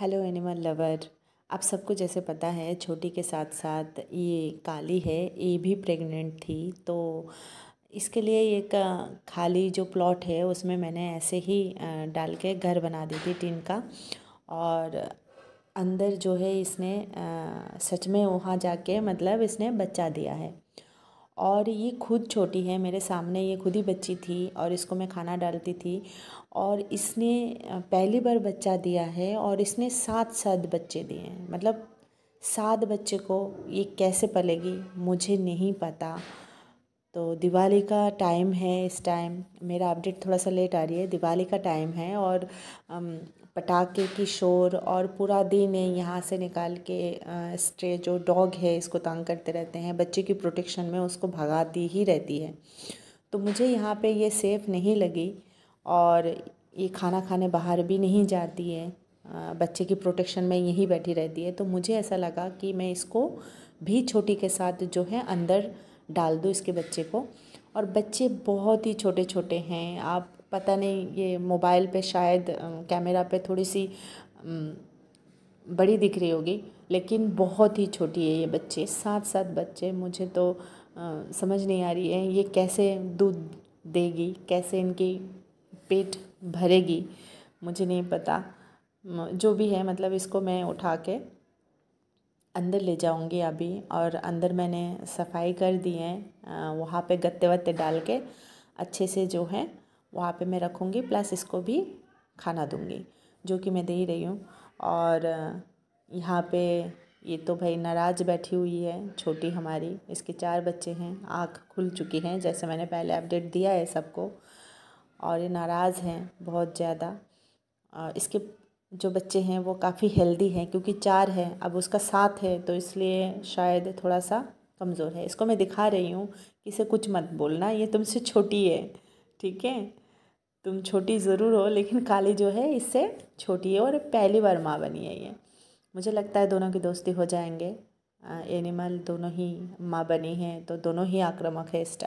hello animal lover आप सबको जैसे पता है छोटी के साथ साथ ये काली है ये भी प्रेग्नेंट थी तो इसके लिए एक खाली जो प्लॉट है उसमें मैंने ऐसे ही डाल के घर बना दी थी टीन का और अंदर जो है इसने सच में वहाँ जाके मतलब इसने बच्चा दिया है और ये खुद छोटी है मेरे सामने ये खुद ही बच्ची थी और इसको मैं खाना डालती थी और इसने पहली बार बच्चा दिया है और इसने सात सात बच्चे दिए हैं मतलब सात बच्चे को ये कैसे पलेगी मुझे नहीं पता तो दिवाली का टाइम है इस टाइम मेरा अपडेट थोड़ा सा लेट आ रही है दिवाली का टाइम है और पटाखे की शोर और पूरा दिन यहाँ से निकाल के स्ट्रे जो डॉग है इसको तंग करते रहते हैं बच्चे की प्रोटेक्शन में उसको भगाती ही रहती है तो मुझे यहाँ पे ये सेफ़ नहीं लगी और ये खाना खाने बाहर भी नहीं जाती है बच्चे की प्रोटेक्शन में यहीं बैठी रहती है तो मुझे ऐसा लगा कि मैं इसको भी छोटी के साथ जो है अंदर डाल दूँ इसके बच्चे को और बच्चे बहुत ही छोटे छोटे हैं आप पता नहीं ये मोबाइल पे शायद कैमरा पे थोड़ी सी बड़ी दिख रही होगी लेकिन बहुत ही छोटी है ये बच्चे सात सात बच्चे मुझे तो आ, समझ नहीं आ रही है ये कैसे दूध देगी कैसे इनकी पेट भरेगी मुझे नहीं पता जो भी है मतलब इसको मैं उठा के अंदर ले जाऊंगी अभी और अंदर मैंने सफाई कर दी है वहाँ पे गत्ते वत्ते डाल के अच्छे से जो है वहाँ पे मैं रखूँगी प्लस इसको भी खाना दूँगी जो कि मैं दे ही रही हूँ और यहाँ पे ये तो भाई नाराज़ बैठी हुई है छोटी हमारी इसके चार बच्चे हैं आँख खुल चुकी हैं जैसे मैंने पहले अपडेट दिया है सबको और ये नाराज़ हैं बहुत ज़्यादा इसके जो बच्चे हैं वो काफ़ी हेल्दी हैं क्योंकि चार हैं अब उसका साथ है तो इसलिए शायद थोड़ा सा कमज़ोर है इसको मैं दिखा रही हूँ कि इसे कुछ मत बोलना ये तुमसे छोटी है ठीक है तुम छोटी ज़रूर हो लेकिन काली जो है इससे छोटी है और पहली बार माँ बनी है ये मुझे लगता है दोनों की दोस्ती हो जाएंगे एनिमल दोनों ही माँ बनी हैं तो दोनों ही आक्रामक है इस टाइम